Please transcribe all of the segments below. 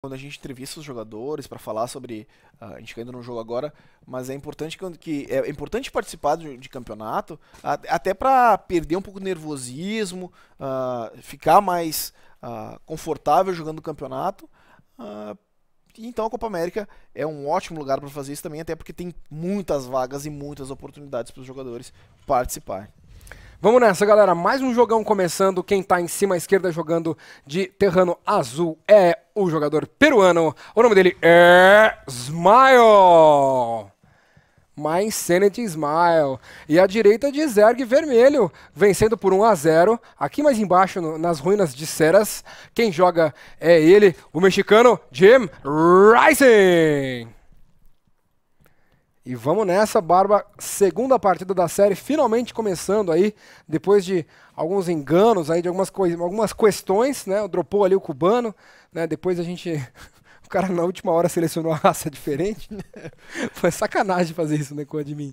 quando a gente entrevista os jogadores para falar sobre uh, a gente ainda no jogo agora mas é importante que, que é importante participar de, de campeonato até para perder um pouco de nervosismo uh, ficar mais uh, confortável jogando o campeonato então a Copa América é um ótimo lugar para fazer isso também até porque tem muitas vagas e muitas oportunidades para os jogadores participarem Vamos nessa, galera. Mais um jogão começando. Quem está em cima à esquerda jogando de terrano azul é o jogador peruano. O nome dele é Smile. My Insanity Smile. E à direita de Zerg Vermelho, vencendo por 1 a 0 Aqui mais embaixo, no, nas ruínas de Ceras, quem joga é ele, o mexicano Jim Rising. E vamos nessa, Barba. Segunda partida da série, finalmente começando aí, depois de alguns enganos aí, de algumas, coisa, algumas questões, né? Dropou ali o cubano, né? Depois a gente. O cara na última hora selecionou a raça diferente. Foi sacanagem fazer isso, né, com o admin.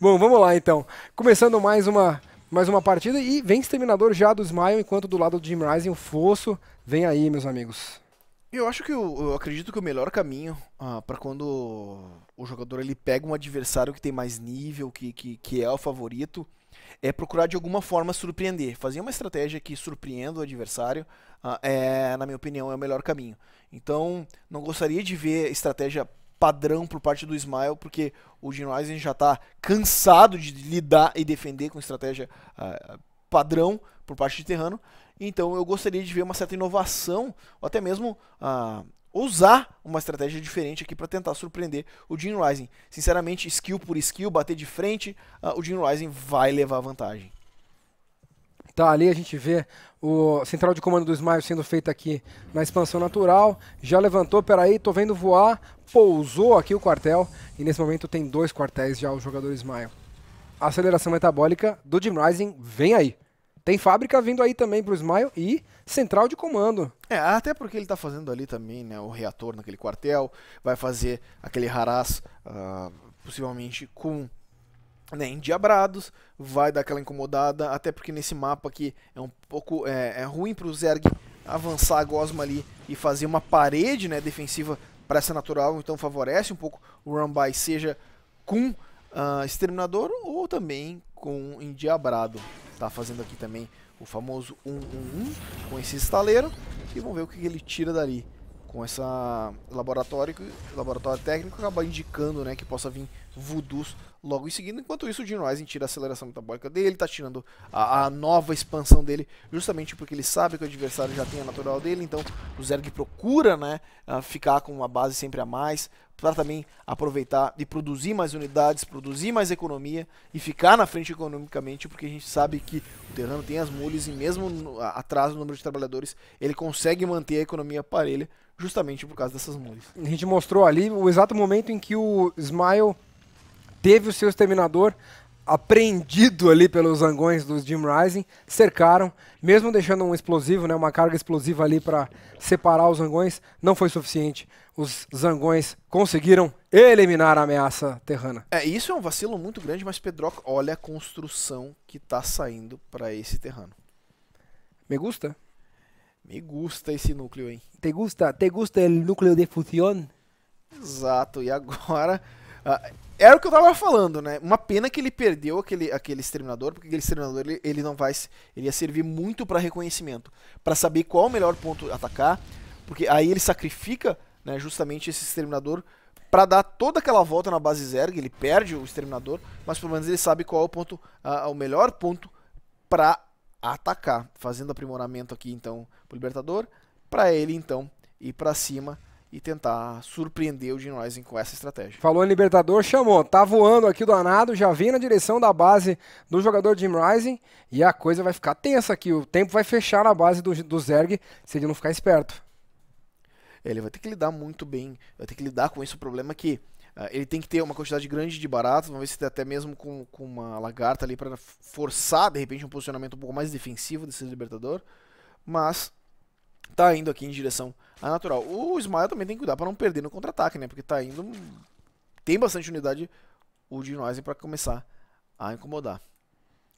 Bom, vamos lá então. Começando mais uma mais uma partida e vem Exterminador já do Smile, enquanto do lado do Jim Rising o Fosso vem aí, meus amigos. Eu acho que eu, eu acredito que o melhor caminho ah, para quando o jogador ele pega um adversário que tem mais nível, que, que, que é o favorito, é procurar de alguma forma surpreender. Fazer uma estratégia que surpreenda o adversário, ah, é, na minha opinião, é o melhor caminho. Então, não gostaria de ver estratégia padrão por parte do Smile, porque o Jim Eisen já está cansado de lidar e defender com estratégia ah, padrão por parte de terrano. Então eu gostaria de ver uma certa inovação, ou até mesmo ah, usar uma estratégia diferente aqui para tentar surpreender o Jim Rising. Sinceramente, skill por skill, bater de frente, ah, o Jim Rising vai levar vantagem. Tá, ali a gente vê o central de comando do Smile sendo feito aqui na expansão natural. Já levantou, peraí, tô vendo voar. Pousou aqui o quartel. E nesse momento tem dois quartéis já o jogador Smile. aceleração metabólica do Jim Rising vem aí. Tem fábrica vindo aí também para o Smile e central de comando. É, até porque ele está fazendo ali também, né, o reator naquele quartel, vai fazer aquele harass uh, ah, possivelmente com né, endiabrados, vai dar aquela incomodada, até porque nesse mapa aqui é um pouco é, é ruim o Zerg avançar a Gosma ali e fazer uma parede, né, defensiva para essa natural, então favorece um pouco o Run by seja com uh, Exterminador ou também com Endiabrado. Tá fazendo aqui também o famoso 111 com esse estaleiro. E vamos ver o que ele tira dali. Com essa laboratório, laboratório técnico acaba indicando né, que possa vir voodoos logo em seguida. Enquanto isso, o Gene Rising tira a aceleração metabólica dele, tá tirando a, a, nova expansão dele, justamente porque ele sabe que o adversário já tem a natural dele, então o Zerg procura né, ah, ficar com uma base sempre a mais, para também aproveitar e produzir mais unidades, produzir mais economia e ficar na frente economicamente, porque a gente sabe que o terrano tem as molhas e mesmo atrás do número de trabalhadores, ele consegue manter a economia parelha justamente por causa dessas molhas. A gente mostrou ali o exato momento em que o Smile teve o seu exterminador apreendido ali pelos zangões dos Jim Rising, cercaram, mesmo deixando um explosivo, né, uma carga explosiva ali para separar os zangões, não foi suficiente. Os zangões conseguiram eliminar a ameaça terrana. É, isso é um vacilo muito grande, mas Pedroca, olha a construção que está saindo para esse terrano. Me gusta? Me gusta esse núcleo, hein? Te gusta? Te gusta o núcleo de fusão? Exato, e agora... Uh, era o que eu tava falando, né? Uma pena que ele perdeu aquele, aquele exterminador, porque aquele exterminador ele, ele não vai. Ele ia servir muito para reconhecimento. para saber qual o melhor ponto atacar. Porque aí ele sacrifica né, justamente esse exterminador para dar toda aquela volta na base Zerg. Ele perde o exterminador, mas pelo menos ele sabe qual é o ponto. o melhor ponto para atacar. Fazendo aprimoramento aqui então pro Libertador. para ele então ir para cima e tentar surpreender o Jim Rising com essa estratégia. Falou em Libertador, chamou. Tá voando aqui do Anado, já vem na direção da base do jogador Jim Rising e a coisa vai ficar tensa aqui. O tempo vai fechar na base do, do Zerg se ele não ficar esperto. Ele vai ter que lidar muito bem, vai ter que lidar com esse problema é que uh, ele tem que ter uma quantidade grande de baratos, vamos ver se até mesmo com, com uma lagarta ali para forçar de repente um posicionamento um pouco mais defensivo desse Libertador, mas tá indo aqui em direção a ah, natural. O Ismael também tem que cuidar pra não perder no contra-ataque, né? Porque tá indo... Tem bastante unidade o Dinoisen pra começar a incomodar.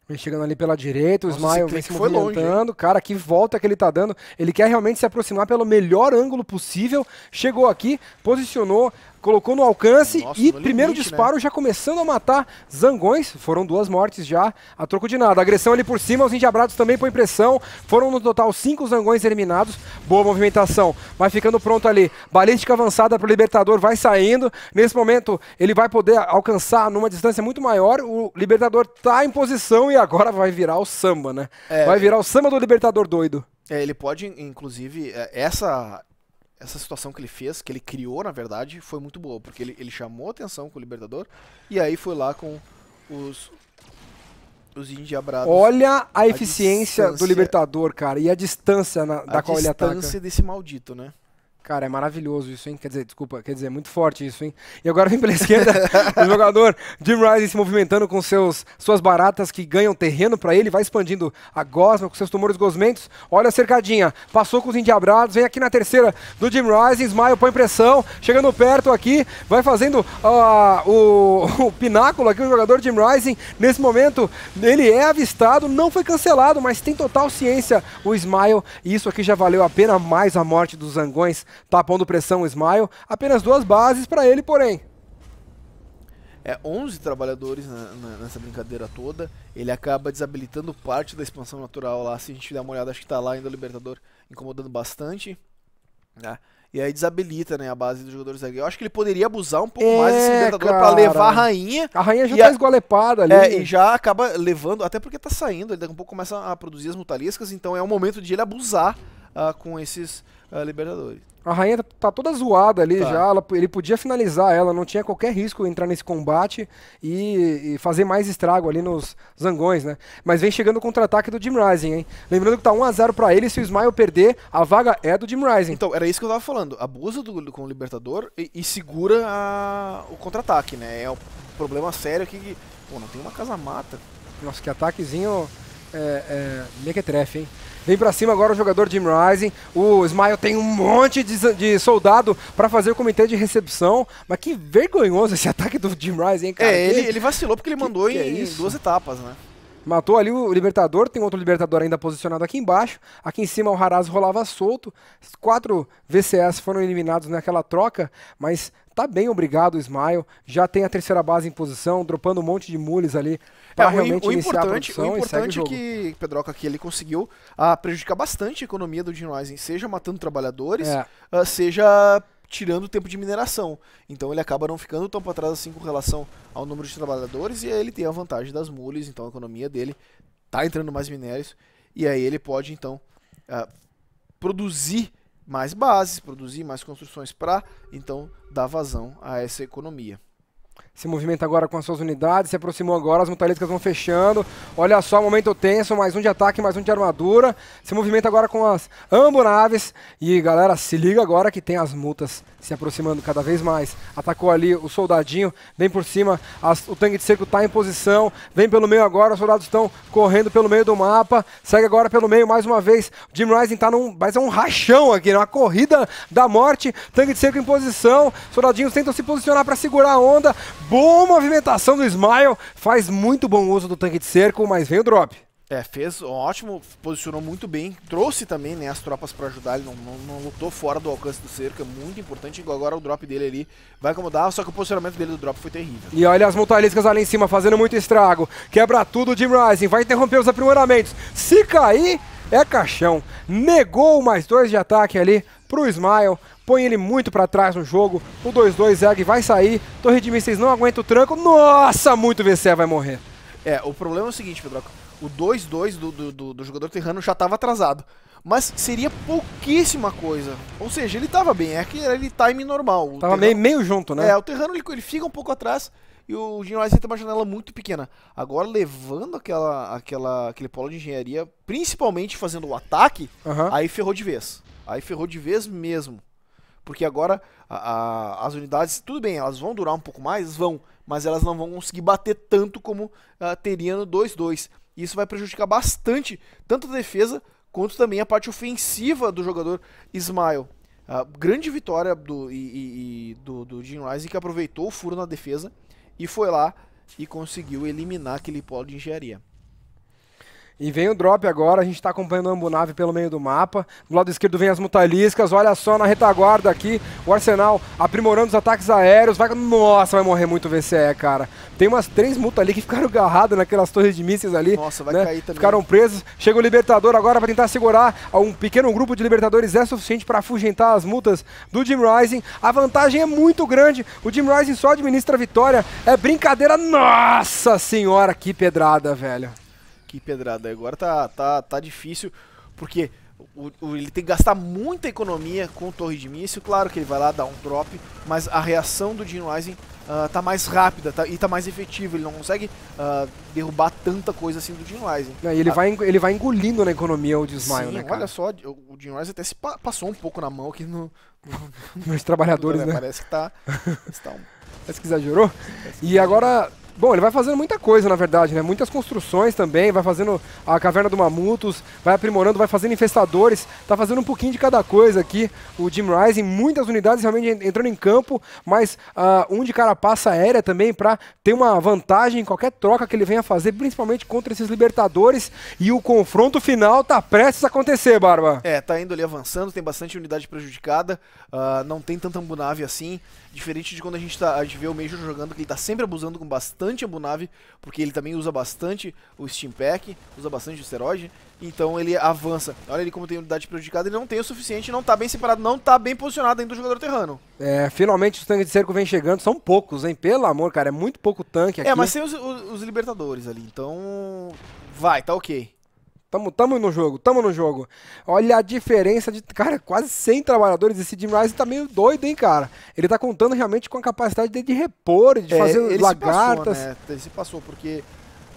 Vem chegando ali pela direita, o Nossa, Ismael vem se movimentando. Longe, cara, que volta que ele tá dando. Ele quer realmente se aproximar pelo melhor ângulo possível. Chegou aqui, posicionou colocou no alcance Nossa, e no primeiro limite, né? disparo né? já começando a matar zangões. Foram duas mortes já a troco de nada. Agressão ali por cima, os indiabrados também põem pressão. Foram no total cinco zangões eliminados. Boa movimentação, vai ficando pronto ali. Balística avançada para o Libertador, vai saindo. Nesse momento ele vai poder alcançar numa distância muito maior. O Libertador está em posição e agora vai virar o samba, né? É, vai virar o samba do Libertador doido. É, ele pode, inclusive, é, essa essa situação que ele fez, que ele criou, na verdade, foi muito boa, porque ele, ele chamou atenção com o Libertador e aí foi lá com os os endiabrados. Olha a, a eficiência do Libertador, cara, e a distância na, da a qual ele ataca. A distância desse maldito, né? Cara, é maravilhoso isso, hein? Quer dizer, desculpa, quer dizer, é muito forte isso, hein? E agora vem pela esquerda o jogador Jim Rising se movimentando com seus, suas baratas que ganham terreno para ele, vai expandindo a gosma com seus tumores gosmentos. Olha a cercadinha, passou com os endiabrados, vem aqui na terceira do Jim Rising. Smile põe pressão, chegando perto aqui, vai fazendo uh, o, o, pináculo aqui, o jogador Jim Rising. Nesse momento, ele é avistado, não foi cancelado, mas tem total ciência o Smile. E isso aqui já valeu a pena mais a morte dos zangões tapando tá pressão, o Smile. Apenas duas bases para ele, porém. É 11 trabalhadores na, na, nessa brincadeira toda. Ele acaba desabilitando parte da expansão natural lá. Se a gente der uma olhada, acho que está lá ainda o Libertador incomodando bastante. Né? E aí desabilita, né, a base dos jogadores zagueiro. Eu acho que ele poderia abusar um pouco é, mais desse libertador cara. pra levar a rainha. A rainha já tá a... esgolepada ali. É, e já acaba levando, até porque tá saindo, ele daqui a pouco começa a produzir as mutaliscas, então é o momento de ele abusar uh, com esses uh, libertadores. A rainha tá, tá, toda zoada ali tá. já, ela, ele podia finalizar ela, não tinha qualquer risco entrar nesse combate e, e, fazer mais estrago ali nos zangões, né? Mas vem chegando o contra-ataque do Jim Rising, hein? Lembrando que tá 1x0 para ele, se o Smile perder, a vaga é do Jim Rising. Então, era isso que eu tava falando, abusa do, com o Libertador e, e segura a, o contra-ataque, né? É um problema sério que, pô, não tem uma casa-mata. Nossa, que ataquezinho é, é, mequetrefe, hein? Vem para cima agora o jogador Jim Rising. O Smile tem um monte de, de soldado para fazer o comitê de recepção. Mas que vergonhoso esse ataque do Jim Rising, hein, é, cara? É, ele, ele vacilou porque ele mandou que, em, é em duas etapas, né? Matou ali o Libertador, tem outro Libertador ainda posicionado aqui embaixo. Aqui em cima o Haraz rolava solto. Quatro VCS foram eliminados naquela troca, mas Tá bem, obrigado, Smile, Já tem a terceira base em posição, dropando um monte de mules ali para é, realmente o, iniciar a produção O importante é que, Pedroca, que ele conseguiu ah, prejudicar bastante a economia do Jim Rising, seja matando trabalhadores, é. Ah, seja tirando o tempo de mineração. Então ele acaba não ficando tão para trás assim com relação ao número de trabalhadores e aí ele tem a vantagem das mules, então a economia dele tá entrando mais minérios e aí ele pode então ah, produzir mais bases, produzir mais construções para então dar vazão a essa economia se movimenta agora com as suas unidades, se aproximou agora, as mutaliscas vão fechando. Olha só, momento tenso, mais um de ataque, mais um de armadura. Se movimenta agora com as ambonaves. E galera, se liga agora que tem as multas se aproximando cada vez mais. Atacou ali o soldadinho, vem por cima, as, o tanque de Seco está em posição, vem pelo meio agora, os soldados estão correndo pelo meio do mapa, segue agora pelo meio mais uma vez. O Jim Rising está num, mas é um rachão aqui, né? uma corrida da morte, tanque de Seco em posição, soldadinhos tentam se posicionar para segurar a onda, boa movimentação do Smile, faz muito bom uso do tanque de cerco, mas vem o drop. É, fez ótimo, posicionou muito bem, trouxe também né, as tropas para ajudar, ele não, não, não, lutou fora do alcance do cerco, é muito importante, agora o drop dele ali vai acomodar, só que o posicionamento dele do drop foi terrível. E olha as montalhiscas ali em cima fazendo muito estrago, quebra tudo o Jim Rising, vai interromper os aprimoramentos, se cair é caixão, negou mais dois de ataque ali pro Smile, põe ele muito para trás no jogo. O 2-2, Zeg vai sair. Torre de mísseis não aguenta o tranco. Nossa, muito VCE vai morrer. É, o problema é o seguinte, Pedro. O 2-2 do, do, do, do, jogador terrano já estava atrasado. Mas seria pouquíssima coisa. Ou seja, ele estava bem. É que era ele time normal. O tava terrano... meio, meio junto, né? É, o terrano ele, ele fica um pouco atrás e o Ginolese tem uma janela muito pequena. Agora, levando aquela, aquela, aquele polo de engenharia, principalmente fazendo o ataque, uhum. aí ferrou de vez. Aí ferrou de vez mesmo. Porque agora a, a, as unidades, tudo bem, elas vão durar um pouco mais, vão, mas elas não vão conseguir bater tanto como ah, teria no 2-2. E isso vai prejudicar bastante tanto a defesa quanto também a parte ofensiva do jogador Smile ah, grande vitória do, e, e, e do, do Jim Rice que aproveitou o furo na defesa e foi lá e conseguiu eliminar aquele polo de engenharia. E vem o drop agora, a gente está acompanhando a Ambunave pelo meio do mapa. Do lado esquerdo vem as Mutaliscas, olha só na retaguarda aqui, o Arsenal aprimorando os ataques aéreos. Vai... Nossa, vai morrer muito o VCE, cara. Tem umas três Mutas ali que ficaram agarradas naquelas torres de mísseis ali. Nossa, vai né? cair também. Ficaram presos. Chega o Libertador agora para tentar segurar. Um pequeno grupo de Libertadores é suficiente para afugentar as multas do Jim Rising. A vantagem é muito grande, o Jim Rising só administra a vitória. É brincadeira, nossa senhora, que pedrada, velho aqui, Pedrada. Agora tá, tá, tá difícil, porque o, o, ele tem que gastar muita economia com torre de míssil. Claro que ele vai lá dar um drop, mas a reação do Dino Rising uh, tá mais rápida tá, e tá mais efetiva. Ele não consegue uh, derrubar tanta coisa assim do Dino Rising. e ele, ah, vai, ele vai engolindo na economia o desmaio, né, cara? olha só, o, o Rising até se pa passou um pouco na mão aqui no... Nos trabalhadores, né? Parece que tá... está Parece que exagerou. e agora Bom, ele vai fazendo muita coisa, na verdade, né? Muitas construções também, vai fazendo a Caverna do Mamutos, vai aprimorando, vai fazendo infestadores, tá fazendo um pouquinho de cada coisa aqui. O Jim Rising, muitas unidades realmente entrando em campo, mas uh, um de carapaça aérea também para ter uma vantagem em qualquer troca que ele venha fazer, principalmente contra esses libertadores. E o confronto final tá prestes a acontecer, Barba. É, tá indo ali avançando, tem bastante unidade prejudicada, uh, não tem tanta ambunave assim, diferente de quando a gente, tá, a gente vê o Major jogando, que ele tá sempre abusando com bastante bastante Ambunave, porque ele também usa bastante o Steam Pack, usa bastante o esteroide, então ele avança. Olha ele como tem unidade prejudicada, ele não tem o suficiente, não tá bem separado, não tá bem posicionado ainda do jogador terrano. É, finalmente os tanques de cerco vem chegando, são poucos, hein? Pelo amor, cara, é muito pouco tanque é, aqui. É, mas tem os, os, os libertadores ali, então vai, tá ok. Tamo, tamo no jogo, tamo no jogo. Olha a diferença de, cara, quase 100 trabalhadores. Esse Jim Rice tá meio doido, hein, cara. Ele tá contando realmente com a capacidade dele de repor, de é, fazer lagartas. Se passou, né? Ele se passou, porque...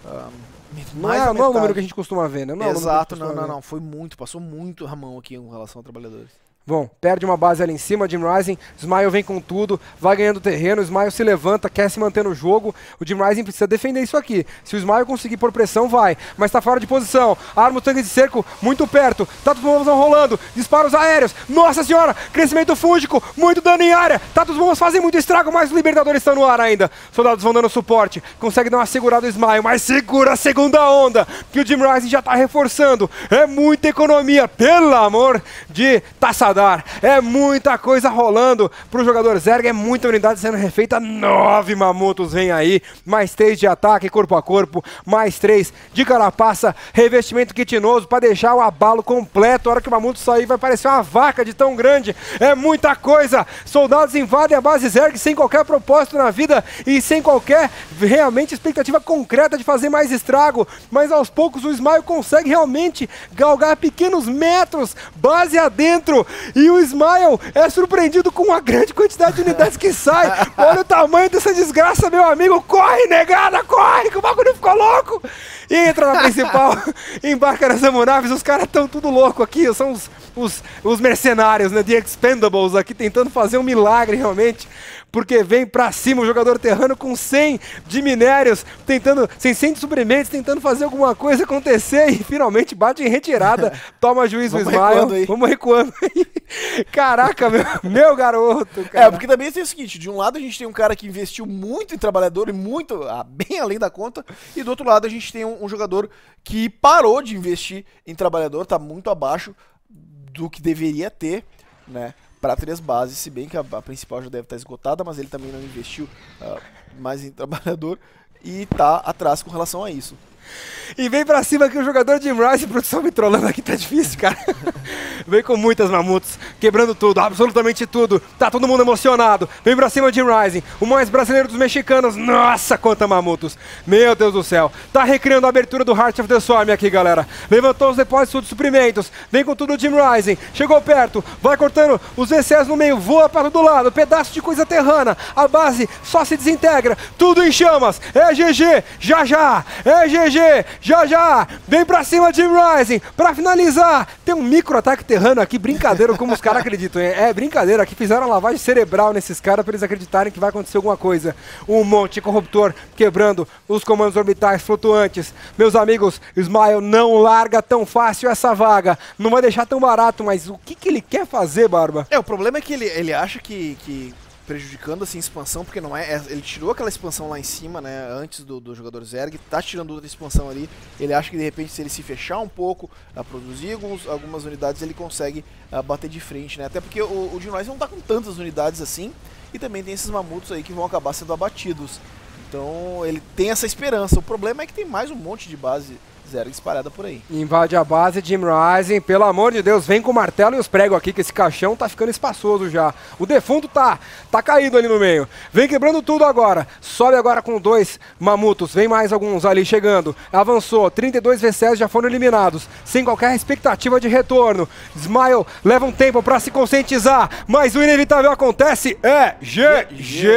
Um, é, não, é, né? não é o número que a gente costuma ver, né? Não Exato, não, não, ver. não. Foi muito, passou muito a mão aqui em relação a trabalhadores. Bom, perde uma base ali em cima, Jim Rising, Smile vem com tudo, vai ganhando terreno, Smile se levanta, quer se manter no jogo, o Jim Rising precisa defender isso aqui. Se o Smile conseguir por pressão, vai, mas tá fora de posição, arma o tanque de cerco muito perto, Tatus tá Bombas rolando, disparos aéreos, nossa senhora, crescimento fúngico, muito dano em área, Tatus tá Bombas fazem muito estrago, mas os Libertadores estão tá no ar ainda, soldados vão dando suporte, consegue dar uma segurada o Smile, mas segura a segunda onda, que o Jim Rising já tá reforçando, é muita economia, pelo amor de taçada radar. É muita coisa rolando para o jogador Zerg, é muita unidade sendo refeita. Nove mamutos vem aí, mais três de ataque corpo a corpo, mais três de carapaça, revestimento quitinoso para deixar o abalo completo. A hora que o mamuto sair vai parecer uma vaca de tão grande. É muita coisa. Soldados invadem a base Zerg sem qualquer propósito na vida e sem qualquer realmente expectativa concreta de fazer mais estrago. Mas aos poucos o Smile consegue realmente galgar pequenos metros, base adentro. E o Smile é surpreendido com uma grande quantidade de unidades que sai. Olha o tamanho dessa desgraça, meu amigo. Corre, negada, corre, que o bagulho ficou louco. E entra na principal, embarca nas Amunaves. Os caras estão tudo louco aqui. São uns os, os mercenários, né, The Expendables aqui tentando fazer um milagre realmente, porque vem para cima o jogador terrano com 100 de minérios, tentando, 100 de suprimentos, tentando fazer alguma coisa acontecer e finalmente bate em retirada, toma juiz o Smile, recuando aí. vamos recuando aí. Caraca, meu, meu garoto, é, cara. É, porque também tem é o seguinte, de um lado a gente tem um cara que investiu muito em trabalhador e muito, ah, bem além da conta, e do outro lado a gente tem um, um jogador que parou de investir em trabalhador, tá muito abaixo do que deveria ter, né? Para três bases, se bem que a, a, principal já deve estar tá esgotada, mas ele também não investiu uh, mais em trabalhador e está atrás com relação a isso. E vem pra cima que o jogador de Rice, produção me trollando aqui, tá difícil, cara. vem com muitas mamutas, quebrando tudo, absolutamente tudo. Tá todo mundo emocionado. Vem pra cima de Rising, o mais brasileiro dos mexicanos. Nossa, quanta mamutos. Meu Deus do céu. Tá recriando a abertura do Heart of the Swarm aqui, galera. Levantou os depósitos de suprimentos. Vem com tudo o Jim Rising. Chegou perto, vai cortando os excessos no meio, voa para do lado. Pedaço de coisa terrana. A base só se desintegra. Tudo em chamas. É GG. Já já. É GG já já, vem pra cima Team Rising, pra finalizar, tem um micro ataque terrano aqui, brincadeira como os caras acreditam, é brincadeira, aqui fizeram lavagem cerebral nesses caras pra eles acreditarem que vai acontecer alguma coisa, um monte corruptor quebrando os comandos orbitais flutuantes, meus amigos, Smile não larga tão fácil essa vaga, não vai deixar tão barato, mas o que que ele quer fazer, Barba? É, o problema é que ele, ele acha que... que prejudicando assim, a expansão, porque não é, é, Ele tirou aquela expansão lá em cima, né? Antes do, do jogador Zerg, tá tirando outra expansão ali. Ele acha que de repente, se ele se fechar um pouco, a ah, produzir alguns, algumas unidades, ele consegue ah, bater de frente, né? Até porque o, o não tá com tantas unidades assim. E também tem esses mamutos aí que vão acabar sendo abatidos. Então ele tem essa esperança. O problema é que tem mais um monte de base zero espalhada por aí. Invade a base, Jim Rising. Pelo amor de Deus, vem com o martelo e os pregos aqui, que esse caixão tá ficando espaçoso já. O defunto tá, tá caído ali no meio. Vem quebrando tudo agora. Sobe agora com dois mamutos. Vem mais alguns ali chegando. Avançou. 32 VCS já foram eliminados. Sem qualquer expectativa de retorno. Smile leva um tempo para se conscientizar. Mas o inevitável acontece. É GG!